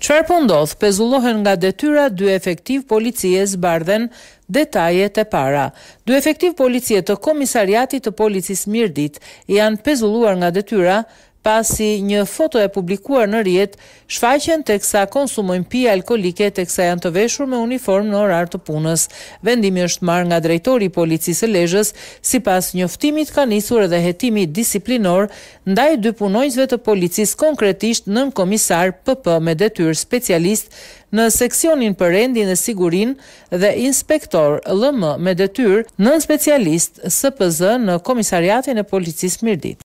Çerpundodh, po pezullohen nga detyra dy efektiv policies bardhen detajet e para. Dy efektiv policie të komisariatit të Policisë Mirdit janë pezulluar nga detyra pasi një foto e publikuar në rjet shfaqen të kësa konsumojnë pi alkoholike të kësa janë të veshur me uniform në orar të punës. Vendimi është marrë nga drejtori policisë lejës si pas njoftimit ka nisur edhe hetimi disiplinor ndaj dy punojnësve të policisë konkretisht nën komisar PP me detyr specialist në seksionin për rendin e sigurin dhe inspektor LM me detyr nën specialist SPZ në komisariatin e policisë mirdit.